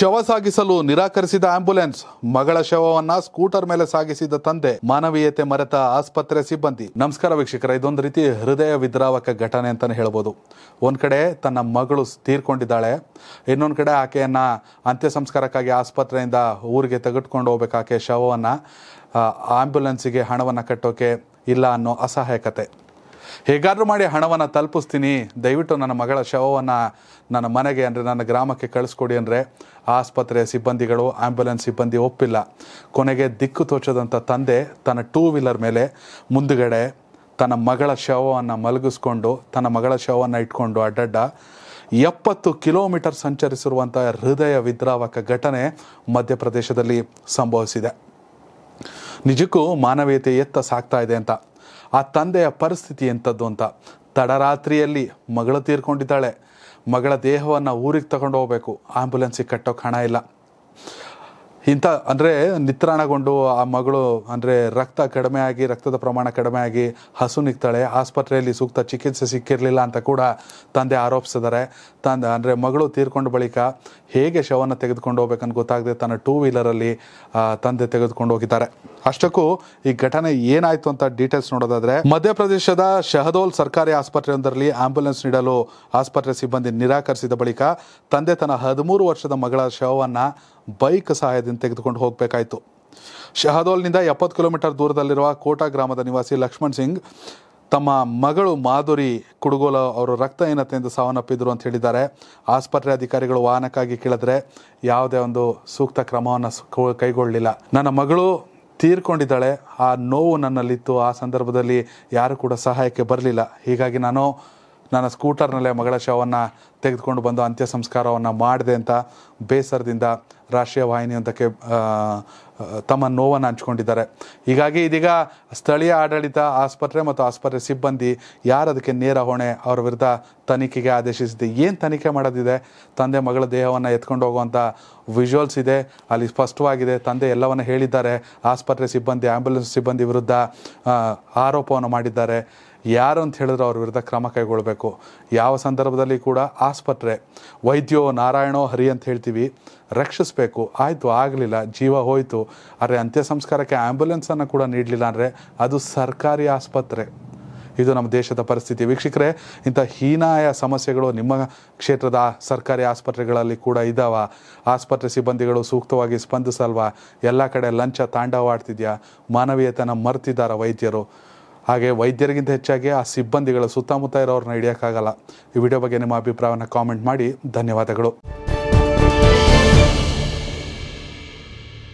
ಶವ ಸಾಗಿಸಲು ನಿರಾಕರಿಸಿದ ಆಂಬ್ಯುಲೆನ್ಸ್ ಮಗಳ ಶವವನ್ನ ಸ್ಕೂಟರ್ ಮೇಲೆ ಸಾಗಿಸಿದ ತಂದೆ ಮಾನವೀಯತೆ ಮರೆತ ಆಸ್ಪತ್ರೆ ಸಿಬ್ಬಂದಿ ನಮಸ್ಕಾರ ವೀಕ್ಷಕರ ಇದೊಂದು ರೀತಿ ಹೃದಯ ವಿದ್ರಾವಕ ಘಟನೆ ಅಂತಾನೆ ಹೇಳ್ಬೋದು ಒಂದ್ ಕಡೆ ತನ್ನ ಮಗಳು ತೀರ್ಕೊಂಡಿದ್ದಾಳೆ ಇನ್ನೊಂದು ಕಡೆ ಆಕೆಯನ್ನ ಅಂತ್ಯ ಸಂಸ್ಕಾರಕ್ಕಾಗಿ ಆಸ್ಪತ್ರೆಯಿಂದ ಊರಿಗೆ ತೆಗೆದುಕೊಂಡು ಹೋಗ್ಬೇಕಾಕೆ ಶವವನ್ನ ಆಂಬ್ಯುಲೆನ್ಸಿಗೆ ಹಣವನ್ನು ಕಟ್ಟೋಕೆ ಇಲ್ಲ ಅನ್ನೋ ಅಸಹಾಯಕತೆ ಹೇಗಾದರೂ ಮಾಡಿ ಹಣವನ್ನು ತಲುಪಿಸ್ತೀನಿ ದಯವಿಟ್ಟು ನನ್ನ ಮಗಳ ಶವವನ್ನು ನನ್ನ ಮನೆಗೆ ಅಂದರೆ ನನ್ನ ಗ್ರಾಮಕ್ಕೆ ಕಳಿಸ್ಕೊಡಿ ಅಂದರೆ ಆಸ್ಪತ್ರೆಯ ಸಿಬ್ಬಂದಿಗಳು ಆ್ಯಂಬುಲೆನ್ಸ್ ಸಿಬ್ಬಂದಿ ಒಪ್ಪಿಲ್ಲ ಕೊನೆಗೆ ದಿಕ್ಕು ತೋಚದಂಥ ತಂದೆ ತನ್ನ ಟೂ ವೀಲರ್ ಮೇಲೆ ಮುಂದುಗಡೆ ತನ್ನ ಮಗಳ ಶವವನ್ನು ಮಲಗಿಸ್ಕೊಂಡು ತನ್ನ ಮಗಳ ಶವವನ್ನು ಇಟ್ಕೊಂಡು ಅಡ್ಡಡ್ಡ ಎಪ್ಪತ್ತು ಕಿಲೋಮೀಟರ್ ಸಂಚರಿಸಿರುವಂಥ ಹೃದಯ ವಿದ್ರಾವಕ ಘಟನೆ ಮಧ್ಯಪ್ರದೇಶದಲ್ಲಿ ಸಂಭವಿಸಿದೆ ನಿಜಕ್ಕೂ ಮಾನವೀಯತೆ ಎತ್ತ ಸಾಕ್ತಾ ಇದೆ ಅಂತ ಆ ತಂದೆಯ ಪರಿಸ್ಥಿತಿ ಎಂಥದ್ದು ಅಂತ ತಡರಾತ್ರಿಯಲ್ಲಿ ಮಗಳು ತೀರ್ಕೊಂಡಿದ್ದಾಳೆ ಮಗಳ ದೇಹವನ್ನು ಊರಿಗೆ ತಗೊಂಡು ಹೋಗಬೇಕು ಆಂಬ್ಯುಲೆನ್ಸಿಗೆ ಕಟ್ಟೋಕೆ ಹಣ ಇಲ್ಲ ಇಂಥ ಅಂದರೆ ನಿತ್ರಾಣಗೊಂಡು ಆ ಮಗಳು ಅಂದರೆ ರಕ್ತ ಕಡಿಮೆ ಆಗಿ ರಕ್ತದ ಪ್ರಮಾಣ ಕಡಿಮೆ ಆಗಿ ಹಸು ನಿಗ್ತಾಳೆ ಆಸ್ಪತ್ರೆಯಲ್ಲಿ ಸೂಕ್ತ ಚಿಕಿತ್ಸೆ ಸಿಕ್ಕಿರಲಿಲ್ಲ ಅಂತ ಕೂಡ ತಂದೆ ಆರೋಪಿಸಿದ್ದಾರೆ ತಂದೆ ಅಂದರೆ ಮಗಳು ತೀರ್ಕೊಂಡು ಬಳಿಕ ಹೇಗೆ ಶವನ ತೆಗೆದುಕೊಂಡು ಹೋಗ್ಬೇಕಂತ ಗೊತ್ತಾಗದೆ ತನ್ನ ಟೂ ವೀಲರಲ್ಲಿ ತಂದೆ ತೆಗೆದುಕೊಂಡು ಹೋಗಿದ್ದಾರೆ ಅಷ್ಟಕ್ಕೂ ಈ ಘಟನೆ ಏನಾಯಿತು ಅಂತ ಡೀಟೇಲ್ಸ್ ನೋಡೋದಾದರೆ ಮಧ್ಯಪ್ರದೇಶದ ಶಹದೋಲ್ ಸರ್ಕಾರಿ ಆಸ್ಪತ್ರೆಯೊಂದರಲ್ಲಿ ಆಂಬ್ಯುಲೆನ್ಸ್ ನೀಡಲು ಆಸ್ಪತ್ರೆ ಸಿಬ್ಬಂದಿ ನಿರಾಕರಿಸಿದ ಬಳಿಕ ತಂದೆ ತನ್ನ ಹದಿಮೂರು ವರ್ಷದ ಮಗಳ ಶವವನ್ನು ಬೈಕ್ ಸಹಾಯದಿಂದ ತೆಗೆದುಕೊಂಡು ಹೋಗಬೇಕಾಯಿತು ಶಹದೋಲ್ನಿಂದ ಎಪ್ಪತ್ತು ಕಿಲೋಮೀಟರ್ ದೂರದಲ್ಲಿರುವ ಕೋಟಾ ಗ್ರಾಮದ ನಿವಾಸಿ ಲಕ್ಷ್ಮಣ್ ಸಿಂಗ್ ತಮ್ಮ ಮಗಳು ಮಾಧುರಿ ಕುಡುಗೋಲ ಅವರು ರಕ್ತಹೀನತೆಯಿಂದ ಸಾವನ್ನಪ್ಪಿದ್ರು ಅಂತ ಹೇಳಿದ್ದಾರೆ ಆಸ್ಪತ್ರೆ ಅಧಿಕಾರಿಗಳು ವಾಹನಕ್ಕಾಗಿ ಕೇಳಿದ್ರೆ ಯಾವುದೇ ಒಂದು ಸೂಕ್ತ ಕ್ರಮವನ್ನು ಕೈಗೊಳ್ಳಲಿಲ್ಲ ನನ್ನ ಮಗಳು ತೀರ್ಕೊಂಡಿದ್ದಾಳೆ ಆ ನೋವು ನನ್ನಲ್ಲಿತ್ತು ಆ ಸಂದರ್ಭದಲ್ಲಿ ಯಾರು ಕೂಡ ಸಹಾಯಕ್ಕೆ ಬರಲಿಲ್ಲ ಹೀಗಾಗಿ ನಾನು ನನ್ನ ಸ್ಕೂಟರ್ನಲ್ಲೇ ಮಗಳ ಶವವನ್ನು ತೆಗೆದುಕೊಂಡು ಬಂದು ಅಂತ್ಯ ಸಂಸ್ಕಾರವನ್ನು ಮಾಡಿದೆ ಅಂತ ಬೇಸರದಿಂದ ರಾಷ್ಟ್ರೀಯ ವಾಹಿನಿಯೊಂದಕ್ಕೆ ತಮ್ಮ ನೋವನ್ನು ಹಂಚ್ಕೊಂಡಿದ್ದಾರೆ ಹೀಗಾಗಿ ಇದೀಗ ಸ್ಥಳೀಯ ಆಡಳಿತ ಆಸ್ಪತ್ರೆ ಮತ್ತು ಆಸ್ಪತ್ರೆ ಸಿಬ್ಬಂದಿ ಯಾರು ಅದಕ್ಕೆ ನೇರ ಹೊಣೆ ಅವರ ವಿರುದ್ಧ ತನಿಖೆಗೆ ಆದೇಶಿಸಿದೆ ಏನು ತನಿಖೆ ಮಾಡೋದಿದೆ ತಂದೆ ಮಗಳ ದೇಹವನ್ನು ಎತ್ಕೊಂಡು ಹೋಗುವಂಥ ವಿಜುವಲ್ಸ್ ಇದೆ ಅಲ್ಲಿ ಸ್ಪಷ್ಟವಾಗಿದೆ ತಂದೆ ಎಲ್ಲವನ್ನು ಹೇಳಿದ್ದಾರೆ ಆಸ್ಪತ್ರೆ ಸಿಬ್ಬಂದಿ ಆ್ಯಂಬುಲೆನ್ಸ್ ಸಿಬ್ಬಂದಿ ವಿರುದ್ಧ ಆರೋಪವನ್ನು ಮಾಡಿದ್ದಾರೆ ಯಾರು ಅಂತ ಹೇಳಿದ್ರೆ ಅವ್ರ ವಿರುದ್ಧ ಕ್ರಮ ಕೈಗೊಳ್ಳಬೇಕು ಯಾವ ಸಂದರ್ಭದಲ್ಲಿ ಕೂಡ ಆಸ್ಪತ್ರೆ ವೈದ್ಯೋ ನಾರಾಯಣೋ ಹರಿ ಅಂತ ಹೇಳ್ತೀವಿ ರಕ್ಷಿಸಬೇಕು ಆಯಿತು ಆಗಲಿಲ್ಲ ಜೀವ ಹೋಯಿತು ಆದರೆ ಅಂತ್ಯ ಸಂಸ್ಕಾರಕ್ಕೆ ಆ್ಯಂಬುಲೆನ್ಸನ್ನು ಕೂಡ ನೀಡಲಿಲ್ಲ ಅಂದರೆ ಅದು ಸರ್ಕಾರಿ ಆಸ್ಪತ್ರೆ ಇದು ನಮ್ಮ ದೇಶದ ಪರಿಸ್ಥಿತಿ ವೀಕ್ಷಕರೆ ಇಂಥ ಹೀನಾಯ ಸಮಸ್ಯೆಗಳು ನಿಮ್ಮ ಕ್ಷೇತ್ರದ ಸರ್ಕಾರಿ ಆಸ್ಪತ್ರೆಗಳಲ್ಲಿ ಕೂಡ ಇದ್ದಾವ ಆಸ್ಪತ್ರೆ ಸಿಬ್ಬಂದಿಗಳು ಸೂಕ್ತವಾಗಿ ಸ್ಪಂದಿಸಲ್ವಾ ಎಲ್ಲ ಕಡೆ ಲಂಚ ತಾಂಡವಾಡ್ತಿದ್ಯಾ ಮಾನವೀಯತನ ಮರೆತಿದ್ದಾರ ವೈದ್ಯರು ಹಾಗೆ ವೈದ್ಯರಿಗಿಂತ ಹೆಚ್ಚಾಗಿ ಆ ಸಿಬ್ಬಂದಿಗಳ ಸುತ್ತಮುತ್ತ ಇರೋರನ್ನ ಹಿಡಿಯೋಕ್ಕಾಗಲ್ಲ ಈ ವಿಡಿಯೋ ಬಗ್ಗೆ ನಿಮ್ಮ ಅಭಿಪ್ರಾಯವನ್ನು ಕಾಮೆಂಟ್ ಮಾಡಿ ಧನ್ಯವಾದಗಳು